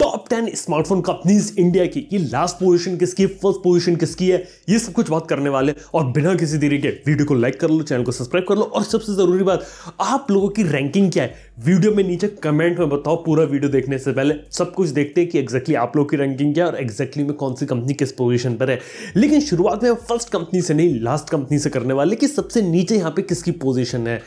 Top ten smartphone companies India की ये last position किसकी फर्स्ट पोजीशन किसकी है ये सब कुछ बात करने वाले और बिना किसी देरी के वीडियो को लाइक कर लो चैनल को सब्सक्राइब कर लो और सबसे जरूरी बात आप लोगों की रैंकिंग क्या है वीडियो में नीचे कमेंट में बताओ पूरा वीडियो देखने से पहले सब कुछ देखते हैं कि एग्जैक्टली आप लोग की रैंकिंग क्या है और एग्जैक्टली में कौन सी कंपनी किस पोजिशन पर है लेकिन शुरुआत में फर्स्ट कंपनी से नहीं लास्ट कंपनी से करने वाले कि सबसे नीचे यहाँ पे किसकी पोजिशन है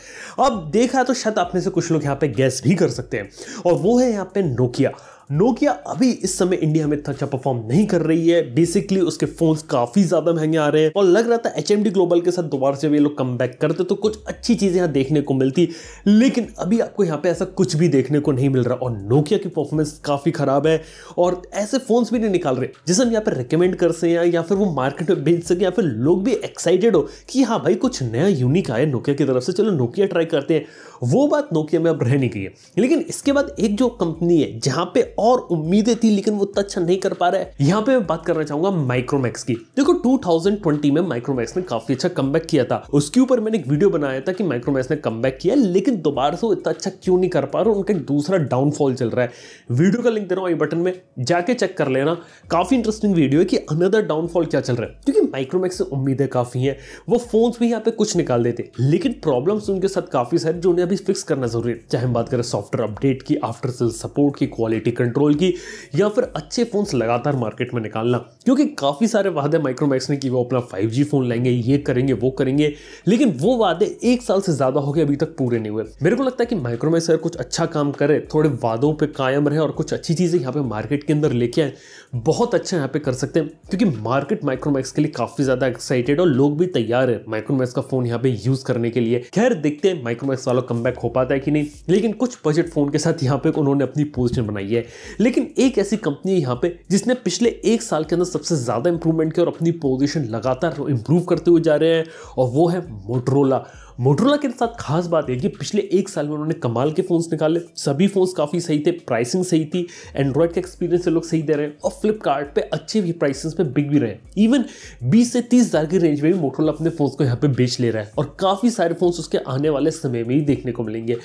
अब देखा तो शायद अपने से कुछ लोग यहाँ पे गैस भी कर सकते हैं और वो है यहाँ पे नोकिया नोकिया अभी इस समय इंडिया में इतना अच्छा परफॉर्म नहीं कर रही है बेसिकली उसके फोन काफी ज्यादा महंगे आ रहे हैं और लग रहा था एच ग्लोबल के साथ दोबारा से ये लोग कम करते तो कुछ अच्छी चीजें यहाँ देखने को मिलती लेकिन अभी आपको यहाँ पे ऐसा कुछ भी देखने को नहीं मिल रहा और नोकिया की परफॉर्मेंस काफी खराब है और ऐसे फोन्स भी नहीं निकाल रहे जिसे हम यहाँ पर रिकमेंड कर सकें या फिर वो मार्केट में बेच सकें या फिर लोग भी एक्साइटेड हो कि हाँ भाई कुछ नया यूनिक आया नोकिया की तरफ से चलो नोकिया ट्राई करते हैं वो बात नोकिया में अब रह नहीं गई है लेकिन इसके बाद एक जो कंपनी है जहाँ पे और उम्मीदें थी लेकिन वो टच अच्छा नहीं कर पा रहा है यहाँ पे मैं बात करना चाहूंगा माइक्रोमैक्स की देखो 2020 में माइक्रोमैक्स ने काफी अच्छा कम किया था उसके ऊपर मैंने एक वीडियो बनाया था कि माइक्रोमैक्स ने कम किया लेकिन दोबारा से वो इतना अच्छा क्यों नहीं कर पा रहा उनका एक दूसरा डाउनफॉल चल रहा है वीडियो का लिंक दे रहा हूँ बटन में जाके चेक कर लेना काफी इंटरेस्टिंग वीडियो है कि अनदर डाउनफॉल क्या चल रहा है क्योंकि माइक्रोमैक्स से उम्मीदें काफी हैं वो फोन भी यहाँ पे कुछ निकाल देते लेकिन प्रॉब्लम्स उनके साथ काफी सारे जो उन्हें अभी फिक्स करना जरूरी है चाहे हम बात करें सॉफ्टवेयर अपडेट की आफ्टर सेल सपोर्ट की क्वालिटी कंट्रोल की या फिर अच्छे फ़ोन्स लगातार मार्केट में निकालना क्योंकि काफ़ी सारे वादे माइक्रोमैक्स ने कि वो अपना 5G फ़ोन लेंगे ये करेंगे वो करेंगे लेकिन वो वादे एक साल से ज़्यादा हो गए अभी तक पूरे नहीं हुए मेरे को लगता है कि माइक्रोमैक्स अगर कुछ अच्छा काम करे थोड़े वादों पर कायम रहे और कुछ अच्छी चीज़ें यहाँ पर मार्केट के अंदर लेके आए बहुत अच्छा यहाँ पर कर सकते हैं क्योंकि मार्केट माइक्रोमैक्स के लिए काफ़ी ज़्यादा एक्साइटेड और लोग भी तैयार है माइक्रोमैक्स का फ़ोन यहाँ पे यूज़ करने के लिए खैर देखते हैं माइक्रोमैक्स वालों कम हो पाता है कि नहीं लेकिन कुछ बजट फ़ोन के साथ यहाँ पे उन्होंने अपनी पोजिशन बनाई है लेकिन एक ऐसी कंपनी यहाँ पे जिसने पिछले एक साल के अंदर सबसे ज़्यादा इंप्रूवमेंट किया और अपनी पोजिशन लगातार इंप्रूव करते हुए जा रहे हैं और वो है मोटरोला मोटरोला के साथ खास बात है कि पिछले एक साल में उन्होंने कमाल के फ़ोन्स निकाले सभी फ़ोन्स काफ़ी सही थे प्राइसिंग सही थी एंड्रॉयड का एक्सपीरियंस ये लोग सही दे रहे हैं और फ्लिपकार्ट पे अच्छे भी प्राइसेस पे बिक भी रहे हैं इवन 20 से तीस हज़ार की रेंज में भी मोटरोला अपने फ़ोन्स को यहाँ पे बेच ले रहा है और काफ़ी सारे फ़ोन्स उसके आने वाले समय में ही देखने को मिलेंगे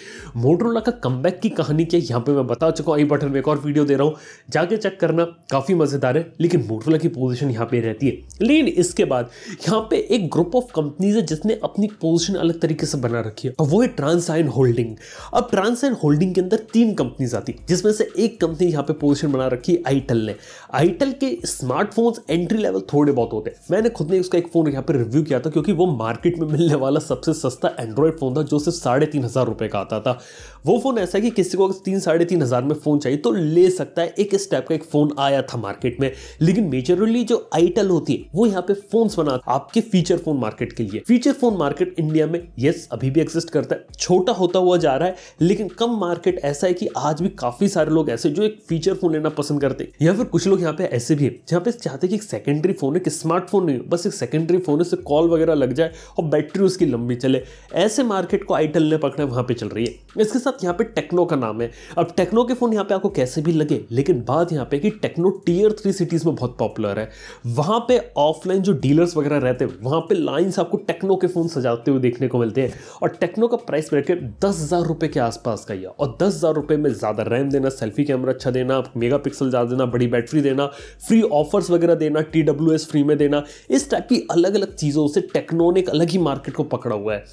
मोटरोला का कम की कहानी क्या यहाँ पर मैं बता चुका हूँ आई बटन में एक और वीडियो दे रहा हूँ जाके चेक करना काफ़ी मज़ेदार है लेकिन मोटरोला की पोजिशन यहाँ पर रहती है लेकिन इसके बाद यहाँ पर एक ग्रुप ऑफ कंपनीज है जिसने अपनी पोजिशन अलग तरीके से बना रखी है वो है ट्रांसाइन होल्डिंग अब ट्रांसाइन होल्डिंग के अंदर तीन कंपनीज आती जिसमें से एक कंपनी यहाँ पे पोजिशन बना रखी है आईटेल ने आईटेल के स्मार्टफोन्स एंट्री लेवल थोड़े बहुत होते हैं मैंने खुद ने उसका एक फ़ोन यहाँ पे रिव्यू किया था क्योंकि वो मार्केट में मिलने वाला सबसे सस्ता एंड्रॉयड फ़ोन था जो सिर्फ साढ़े तीन हज़ार रुपए का आता था वो फ़ोन ऐसा है कि किसी को अगर तीन साढ़े तीन हज़ार में फ़ोन चाहिए तो ले सकता है एक इस टाइप का एक फ़ोन आया था मार्केट में लेकिन मेजरली जो आईटेल होती है वो यहाँ पे फ़ोन्स बना आपके फीचर फ़ोन मार्केट के लिए फीचर फ़ोन मार्केट इंडिया में यस अभी भी एग्जिस्ट करता है छोटा होता हुआ जा रहा है लेकिन कम मार्केट ऐसा है कि आज भी काफ़ी सारे लोग ऐसे जो एक फीचर फ़ोन लेना पसंद करते हैं या फिर कुछ लोग यहाँ पे ऐसे भी है जहाँ पे चाहते हैं कि एक सेकेंडरी फ़ोन है कि स्मार्टफोन नहीं हो बस एक सेकेंडरी फ़ोन है कॉल वगैरह लग जाए और बैटरी उसकी लंबी चले ऐसे मार्केट को आईटेल ने पकड़ा है वहाँ पे चल रही है इसके साथ यहाँ पे टेक्नो का नाम है अब टेक्नो के फ़ोन यहाँ पे आपको कैसे भी लगे लेकिन बात यहाँ पे कि टेक्नो टीयर थ्री सिटीज़ में बहुत पॉपुलर है वहाँ पे ऑफलाइन जो डीलर्स वगैरह रहते हैं वहाँ पे लाइन्स आपको टेक्नो के फ़ोन सजाते हुए देखने को मिलते हैं और टेक्नो का प्राइस ब्रैकेट दस हज़ार रुपये के आसपास का ही है और दस हज़ार रुपये में ज़्यादा रैम देना सेल्फी कैमरा अच्छा देना मेगा पिक्सल ज़्यादा देना बड़ी बैटरी देना फ्री ऑफर्स वगैरह देना टी डब्ल्यू एस फ्री में देना इस टाइप की अलग अलग चीज़ों से टेक्नो ने एक अलग ही मार्केट को पकड़ा हुआ है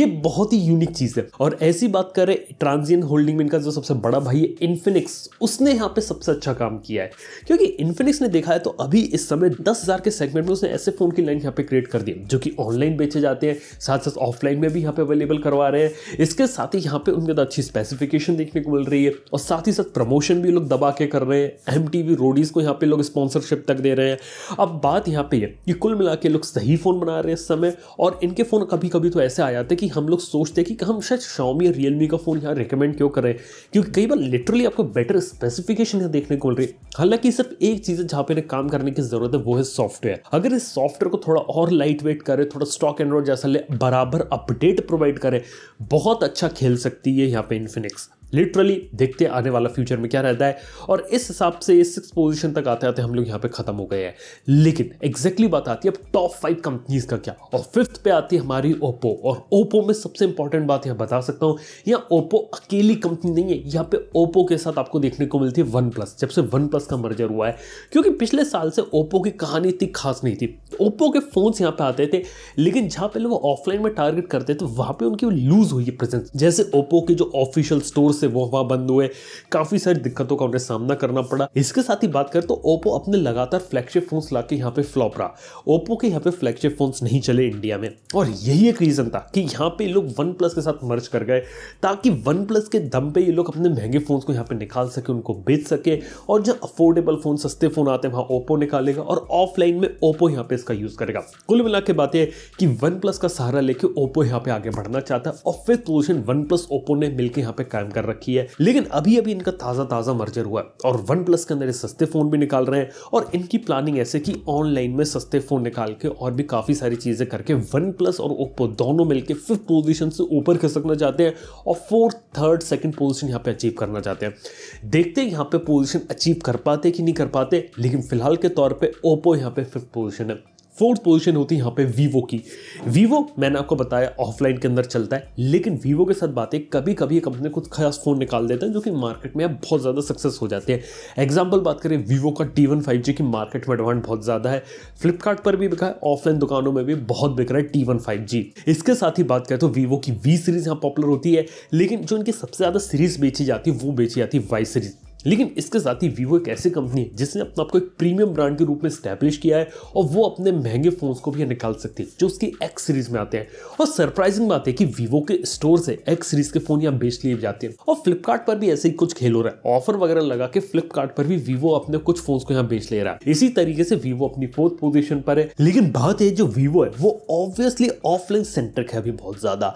ये बहुत ही यूनिक चीज़ है और ऐसी बात करें ट्रांजियन होल्डिंग में इनका जो सबसे बड़ा भाई है इन्फिनिक्स उसने यहाँ पर सबसे अच्छा काम किया है क्योंकि इन्फिनिक्स ने देखा है तो अभी इस समय दस हज़ार के सेगमेंट में उसने ऐसे फ़ोन की लाइन यहाँ पर क्रिएट कर दी जो कि ऑनलाइन बेचे जाते हैं साथ साथ ऑफलाइन डिज़ाइन में भी यहाँ पे अवेलेबल करवा रहे हैं इसके साथ ही यहाँ पे उनके तो अच्छी स्पेसिफिकेशन देखने को मिल रही है और साथ ही साथ प्रमोशन भी लोग दबा के कर रहे हैं एम टी रोडीज को यहाँ पे लोग स्पॉन्सरशिप तक दे रहे हैं अब बात यहाँ पे है कि कुल मिला के लोग सही फ़ोन बना रहे हैं इस समय और इनके फ़ोन कभी कभी तो ऐसे आ जाते कि हम लोग सोचते कि हम शायद शॉमी या रियलमी का फ़ोन यहाँ रिकमेंड क्यों करें क्योंकि कई बार लिटरली आपको बेटर स्पेसिफिकेशन यहाँ देखने को मिल रही है हालांकि सिर्फ एक चीज़ है जहाँ पे इन्हें काम करने की ज़रूरत है वो है सॉफ्टवेयर अगर इस सॉफ्टवेयर को थोड़ा और लाइट वेट करे थोड़ा स्टॉक एंड्रॉइड जैसा ले बराबर अपडेट प्रोवाइड करे बहुत अच्छा खेल सकती है यहाँ पे इन्फिनिक्स लिटरली देखते आने वाला फ्यूचर में क्या रहता है और इस हिसाब से इस सिक्स पोजिशन तक आते आते हम लोग यहाँ पे खत्म हो गए हैं लेकिन एग्जैक्टली बात आती है अब टॉप फाइव कंपनीज का क्या और फिफ्थ पे आती है हमारी ओप्पो और ओप्पो में सबसे इंपॉर्टेंट बात यह बता सकता हूँ यहाँ ओप्पो अकेली कंपनी नहीं है यहाँ पे ओप्पो के साथ आपको देखने को मिलती है वन प्लस जब से वन प्लस का मर्जर हुआ है क्योंकि पिछले साल से ओप्पो की कहानी इतनी खास नहीं थी ओप्पो के फोन्स यहाँ पे आते थे लेकिन जहाँ पहले वो ऑफलाइन में टारगेट करते थे वहाँ पे उनकी लूज हुई है प्रेजेंस जैसे ओप्पो के जो ऑफिशियल स्टोर्स से वो हवा बंद हुए काफ़ी सारी दिक्कतों का उन्हें सामना करना पड़ा इसके साथ ही बात करें तो ओप्पो अपने लगातार फ्लैगशिप फोन ला के यहाँ पे फ्लॉप रहा ओप्पो के यहाँ पे फ्लैगशिप फोन नहीं चले इंडिया में और यही एक रीज़न था कि यहाँ पे लोग वन के साथ मर्ज कर गए ताकि वन के दम पे ये लोग अपने महंगे फोन को यहाँ पे निकाल सके उनको बेच सके और जहाँ अफोर्डेबल फ़ोन सस्ते फ़ोन आते हैं वहाँ ओप्पो निकालेगा और ऑफलाइन में ओप्पो यहाँ पे इसका यूज़ करेगा कुल मिला के बात यह कि वन प्लस का सहारा लेके ओप्पो यहाँ पे आगे बढ़ना चाहता है और फिर पोजिशन वन प्लस ओप्पो ने मिलकर यहाँ पे कायम कर रहा रखी है लेकिन अभी अभी इनका ताज़ा ताज़ा मर्जर हुआ है और वन प्लस के अंदर सस्ते फ़ोन भी निकाल रहे हैं और इनकी प्लानिंग ऐसे कि ऑनलाइन में सस्ते फ़ोन निकाल के और भी काफ़ी सारी चीज़ें करके वन प्लस और ओप्पो दोनों मिलकर फिफ्थ पोजिशन से ऊपर खिसकना चाहते हैं और फोर्थ थर्ड सेकेंड पोजिशन यहाँ पे अचीव करना चाहते हैं देखते हैं यहाँ पे पोजिशन अचीव कर पाते कि नहीं कर पाते लेकिन फिलहाल के तौर पर ओप्पो यहाँ पे फिफ्थ पोजिशन है फोर्थ पोजीशन होती है यहाँ पे वीवो की वीवो मैंने आपको बताया ऑफलाइन के अंदर चलता है लेकिन वीवो के साथ बातें कभी कभी ये कंपनी कुछ खास फ़ोन निकाल देते हैं जो कि मार्केट में अब बहुत ज़्यादा सक्सेस हो जाते हैं एग्जाम्पल बात करें वीवो का टी वन फाइव जी की मार्केट में डिमांड बहुत ज़्यादा है फ्लिपकार्ट पर भी बिका है ऑफलाइन दुकानों में भी बहुत बिक रहा है टी वन फाइव जी इसके साथ ही बात करें तो वीवो की वी सीरीज़ यहाँ पॉपुलर होती है लेकिन जो इनकी सबसे ज़्यादा सीरीज़ बेची जाती है वो बेची जाती है वाई सीरीज़ लेकिन इसके साथ ही वीवो एक ऐसी कंपनी है जिसने अपने आपको एक प्रीमियम ब्रांड के रूप में स्टैब्लिश किया है और वो अपने महंगे फ़ोन्स को भी निकाल सकती है जो उसकी एक्स सीरीज़ में आते हैं और सरप्राइजिंग बात है कि वीवो के स्टोर से एक्स सीरीज़ के फ़ोन यहाँ बेच लिए जाते हैं और फ्लिपकार्ट पर भी ऐसे ही कुछ खेल हो रहा है ऑफर वगैरह लगा के फ्लिपकार्ट पर भी वीवो अपने कुछ फ़ोन को यहाँ बेच ले रहा है इसी तरीके से वीवो अपनी फोर्थ पोजिशन पर है लेकिन बात है जो वीवो है वो ऑब्वियसली ऑफलाइन सेंटर है अभी बहुत ज़्यादा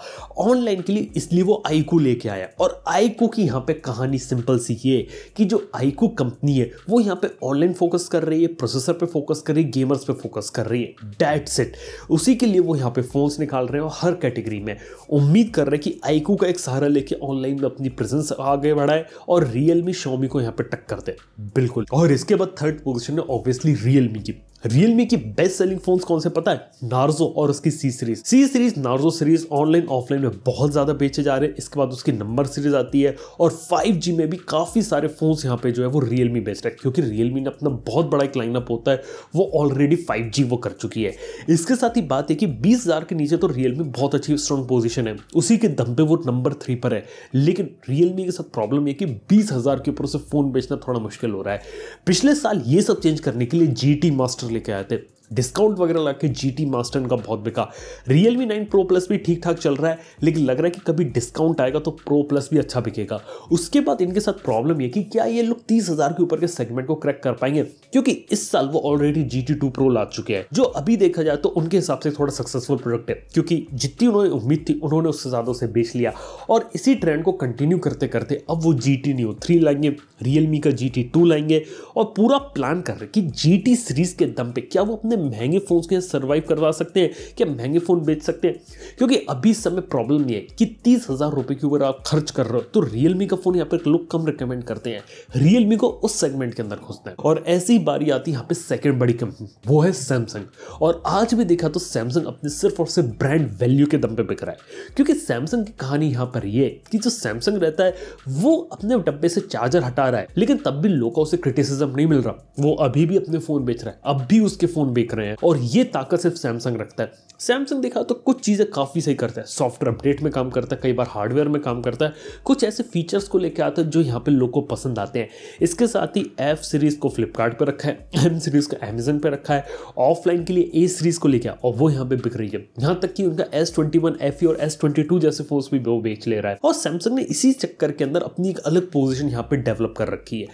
ऑनलाइन के लिए इसलिए वो आईकू लेके आया और आईकू की यहाँ पे कहानी सिंपल सी ये कि जो आईकू कंपनी है वो यहाँ पे ऑनलाइन फोकस कर रही है प्रोसेसर पे फोकस कर रही है गेमर्स पे फोकस कर रही है डैट सेट उसी के लिए वो यहाँ पे फोन्स निकाल रहे हैं और हर कैटेगरी में उम्मीद कर रहे हैं कि आईकू का एक सहारा लेके ऑनलाइन में अपनी प्रेजेंस आगे बढ़ाए और रियलमी शॉमी को यहाँ पे टक्कर दे बिल्कुल और इसके बाद थर्ड पोजिशन है ऑब्वियसली रियलमी की रियलमी की बेस्ट सेलिंग फोन्स कौन से पता है नार्जो और उसकी C series C series Narzo series online offline में बहुत ज़्यादा बेचे जा रहे हैं इसके बाद उसकी नंबर सीरीज आती है और 5G में भी काफ़ी सारे फोन्स यहाँ पे जो है वो रियलमी बेस्ट है क्योंकि रियलमी ने अपना बहुत बड़ा एक लाइनअप होता है वो ऑलरेडी फाइव वो कर चुकी है इसके साथ ही बात है कि बीस के नीचे तो रियलमी बहुत अच्छी स्ट्रॉन्ग पोजिशन है उसी के दम पे वो नंबर थ्री पर है लेकिन रियलमी के साथ प्रॉब्लम यह कि बीस के ऊपर उसे फ़ोन बेचना थोड़ा मुश्किल हो रहा है पिछले साल ये सब चेंज करने के लिए G master personally care that discount वगैरह लगा के जी टी मास्टर का बहुत बिका Realme nine pro plus भी ठीक ठाक चल रहा है लेकिन लग रहा है कि कभी डिस्काउंट आएगा तो प्रो प्लस भी अच्छा बिकेगा उसके बाद इनके साथ प्रॉब्लम ये कि क्या ये लोग तीस हज़ार के ऊपर के सेगमेंट को क्रैक कर पाएंगे क्योंकि इस साल वो already G T two pro ला चुके हैं जो अभी देखा जाए तो उनके हिसाब से थोड़ा सक्सेसफुल प्रोडक्ट है क्योंकि जितनी उन्होंने उम्मीद थी उन्होंने उससे ज़्यादा उसे बेच लिया और इसी ट्रेंड को कंटिन्यू करते करते अब वो जी टी न्यू थ्री लाएंगे रियलमी का जी टी टू लाएंगे और पूरा प्लान कर रहे कि जी टी सीरीज के दम पे क्या वो अपने इतने महंगे फ़ोन के सर्वाइव करवा सकते हैं क्या महंगे फ़ोन बेच सकते हैं क्योंकि अभी इस समय प्रॉब्लम ये है कि तीस हज़ार रुपए के ऊपर आप खर्च कर रहे हो तो रियलमी का फ़ोन यहाँ पर लोग कम रिकमेंड करते हैं रियलमी को उस सेगमेंट के अंदर घुसना हैं और ऐसी बारी आती है यहाँ पे सेकेंड बड़ी कंपनी वो है सैमसंग और आज भी देखा तो सैमसंग अपने सिर्फ और सिर्फ ब्रांड वैल्यू के दम पे बिक रहा है क्योंकि सैमसंग की कहानी यहाँ पर ये कि जो सैमसंग रहता है वो अपने डब्बे से चार्जर हटा रहा है लेकिन तब भी लोगों से क्रिटिसिज्म नहीं मिल रहा वो अभी भी अपने फ़ोन बेच रहा है अब भी उसके फ़ोन बेच देख रहे हैं और ये ताकत सिर्फ सैमसंग रखता है सैमसंग देखा तो कुछ चीज़ें काफ़ी सही करता है सॉफ्टवेयर अपडेट में काम करता है कई बार हार्डवेयर में काम करता है कुछ ऐसे फीचर्स को लेकर आता है जो यहाँ पे लोग को पसंद आते हैं इसके साथ ही एफ सीरीज़ को फ्लिपकार्ट पर रखा है एम सीरीज़ को अमेजन पर रखा है ऑफलाइन के लिए ए सीरीज़ को लेकर और वो यहाँ पे बिक रही है यहाँ तक कि उनका एस ट्वेंटी वन एफ और एस ट्वेंटी टू जैसे फोन भी वो बेच ले रहा है और सैमसंग ने इसी चक्कर के अंदर अपनी एक अलग पोजिशन यहाँ पे डेवलप कर रखी है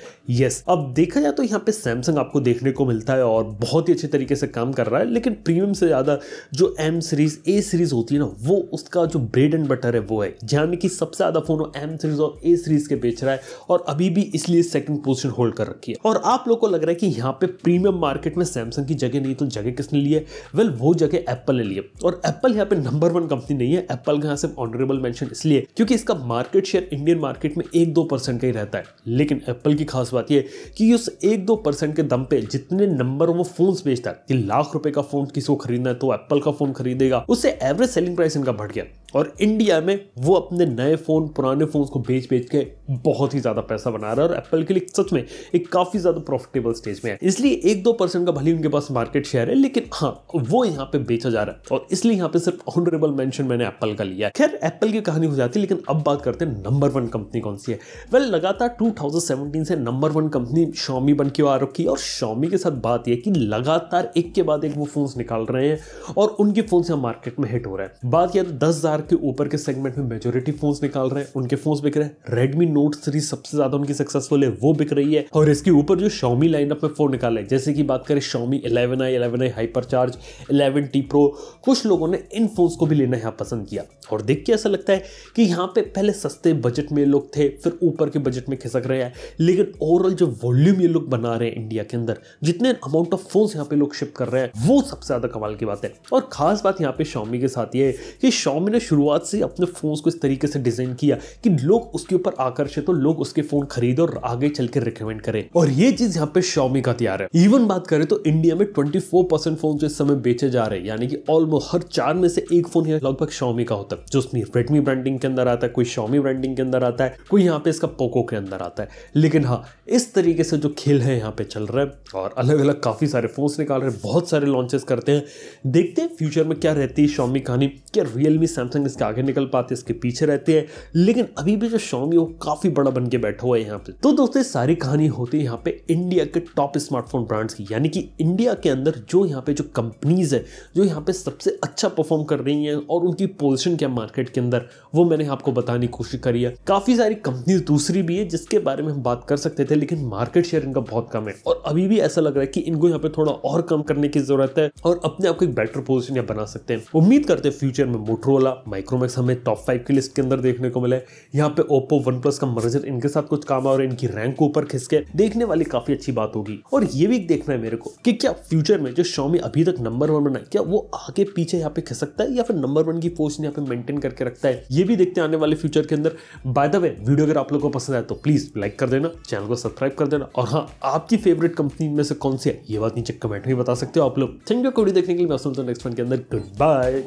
यस अब देखा जाए तो यहाँ पे सैमसंग आपको देखने को मिलता है और बहुत ही अच्छे तरीके से काम कर रहा है लेकिन प्रीमियम से ज़्यादा जो एम सीरीज ए सीरीज होती है ना वो उसका जो ब्रेड एंड बटर है वो है यानी कि सबसे ज़्यादा फ़ोन एम सीरीज और ए सीरीज के बेच रहा है और अभी भी इसलिए सेकंड पोजीशन होल्ड कर रखी है और आप लोग को लग रहा है कि यहाँ पे प्रीमियम मार्केट में सैमसंग की जगह नहीं तो जगह किसने ली है वेल वो जगह एप्पल ने ली है और एप्पल यहाँ पे नंबर वन कंपनी नहीं है एप्पल का यहाँ सिर्फ ऑनरेबल मैंशन इसलिए क्योंकि इसका मार्केट शेयर इंडियन मार्केट में एक दो परसेंट का ही रहता है लेकिन एप्पल की खास बात यह कि उस एक दो परसेंट के दम पे जितने नंबर वो फोन बेचता है कि लाख रुपए का फोन किसी को खरीदना है तो एप्पल का फ़ोन खरीदेगा उससे एवरेज सेलिंग प्राइस इनका बढ़ गया और इंडिया में वो अपने नए फ़ोन पुराने फ़ोन को बेच बेच के बहुत ही ज़्यादा पैसा बना रहा है और एप्पल के लिए सच में एक काफ़ी ज़्यादा प्रॉफिटेबल स्टेज में है इसलिए एक दो परसेंट का भले उनके पास मार्केट शेयर है लेकिन हाँ वो यहाँ पे बेचा जा रहा है और इसलिए यहाँ पे सिर्फ ऑनरेबल मैंशन मैंने एप्पल का लिया खैर एप्पल की कहानी हो जाती है लेकिन अब बात करते हैं नंबर वन कंपनी कौन सी है वेल लगातार टू से नंबर वन कंपनी शॉमी बन के आ रखी और शॉमी के साथ बात यह कि लगातार एक के बाद एक वो फोन निकाल रहे हैं और उन उनके फोन से मार्केट में हिट हो रहा है बात किया तो दस हजार के ऊपर के सेगमेंट में मेजोरिटी फोन निकाल रहे हैं उनके फोन बिक रहे हैं रेडमी नोट थ्री सबसे ज्यादा उनकी सक्सेसफुल है वो बिक रही है और इसके ऊपर जो शॉमी लाइनअप में फोन निकाले जैसे कि बात करें Xiaomi eleven I eleven I hyper charge eleven T pro कुछ लोगों ने इन फोन को भी लेना यहाँ पसंद किया और देख के ऐसा लगता है कि यहाँ पे पहले सस्ते बजट में लोग थे फिर ऊपर के बजट में खिसक रहे हैं लेकिन ओवरऑल जो वॉल्यूम ये लोग बना रहे हैं इंडिया के अंदर जितने अमाउंट ऑफ फोन यहाँ पे लोग शिप कर रहे हैं वो सबसे ज्यादा कमाल की बात है और खास बात यहाँ पे शॉमी के साथ ये है कि शॉमी ने शुरुआत से अपने फ़ोन्स को इस तरीके से डिज़ाइन किया कि लोग उसके ऊपर आकर्षित हो लोग उसके फ़ोन खरीदे और आगे चल के रिकमेंड करें और ये चीज़ यहाँ पे शॉमी का तैयार है इवन बात करें तो इंडिया में ट्वेंटी फोर फ़ोन जो इस समय बेचे जा रहे हैं यानी कि ऑलमोस्ट हर चार में से एक फ़ोन है लगभग शॉमी का होता है जो उसमें रेडमी ब्रांडिंग के अंदर आता है कोई शॉमी ब्रांडिंग के अंदर आता है कोई यहाँ पे इसका पोको के अंदर आता है लेकिन हाँ इस तरीके से जो खेल है यहाँ पे चल रहा है और अलग अलग काफ़ी सारे फोन्स निकाल रहे हैं बहुत सारे लॉन्चेस करते हैं देखते हैं फ्यूचर फ्यूचर में क्या रहती है शॉमी कहानी क्या रियल मी सैमसंग इसके आगे निकल पाते हैं इसके पीछे रहते हैं लेकिन अभी भी जो शॉमी वो काफ़ी बड़ा बन के बैठा हुआ है यहाँ पे तो दोस्तों सारी कहानी होती है यहाँ पे इंडिया के टॉप स्मार्टफोन ब्रांड्स की यानी कि इंडिया के अंदर जो यहाँ पे जो कंपनीज है जो यहाँ पे सबसे अच्छा परफॉर्म कर रही है और उनकी पोजिशन क्या मार्केट के अंदर वो मैंने आपको बताने की कोशिश करी है काफ़ी सारी कंपनीज दूसरी भी है जिसके बारे में हम बात कर सकते थे लेकिन मार्केट शेयर इनका बहुत कम है और अभी भी ऐसा लग रहा है कि इनको यहाँ पे थोड़ा और कम करने की जरूरत है और अपने आप को एक बेटर पोजिशन बढ़िया बना सकते हैं उम्मीद करते हैं फ्यूचर में मोटरोला माइक्रोमैक्स हमें टॉप फाइव की लिस्ट के अंदर देखने को मिले यहाँ पे ओप्पो वन प्लस का मर्जर इनके साथ कुछ काम और इनकी रैंक ऊपर खिसके देखने वाली काफी अच्छी बात होगी और ये भी देखना है मेरे को कि क्या फ्यूचर में जो शॉमी अभी तक नंबर वन बना क्या वो आगे पीछे यहाँ पे खिसकता है या फिर नंबर वन की पोस्ट यहाँ पे मेंटेन करके रखता है ये भी देखते आने वाले फ्यूचर के अंदर बाय द वे वीडियो अगर आप लोग को पसंद आए तो प्लीज लाइक कर देना चैनल को सब्सक्राइब कर देना और हाँ आपकी फेवरेट कंपनी में से कौन सी है ये बात नीचे कमेंट में बता सकते हो आप लोग थैंक यू कोडी देखने के लिए मैं नेक्स्ट वन के अंदर goodbye.